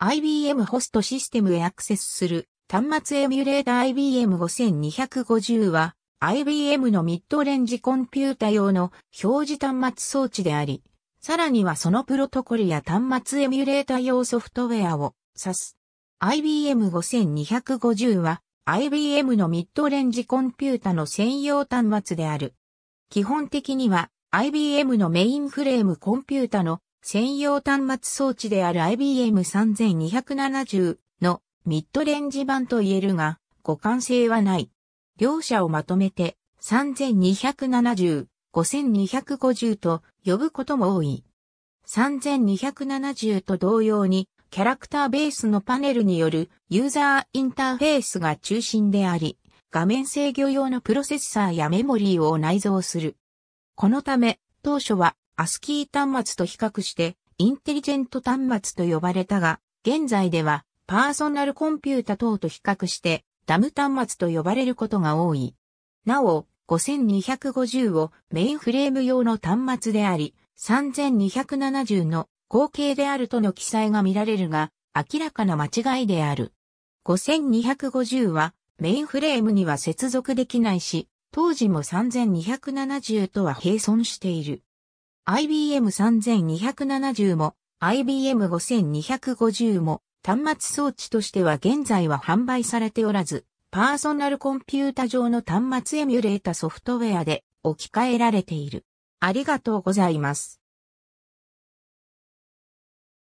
IBM ホストシステムへアクセスする端末エミュレータ IBM5250 は IBM のミッドレンジコンピュータ用の表示端末装置であり、さらにはそのプロトコルや端末エミュレータ用ソフトウェアを指す。IBM5250 は IBM のミッドレンジコンピュータの専用端末である。基本的には IBM のメインフレームコンピュータの専用端末装置である IBM3270 のミッドレンジ版と言えるが、互換性はない。両者をまとめて3270、5250と呼ぶことも多い。3270と同様に、キャラクターベースのパネルによるユーザーインターフェースが中心であり、画面制御用のプロセッサーやメモリーを内蔵する。このため、当初はアスキー端末と比較してインテリジェント端末と呼ばれたが、現在ではパーソナルコンピュータ等と比較してダム端末と呼ばれることが多い。なお、5250をメインフレーム用の端末であり、3270の後継であるとの記載が見られるが、明らかな間違いである。5250はメインフレームには接続できないし、当時も3270とは並存している。IBM3270 も IBM5250 も端末装置としては現在は販売されておらず、パーソナルコンピュータ上の端末エミュレータソフトウェアで置き換えられている。ありがとうございます。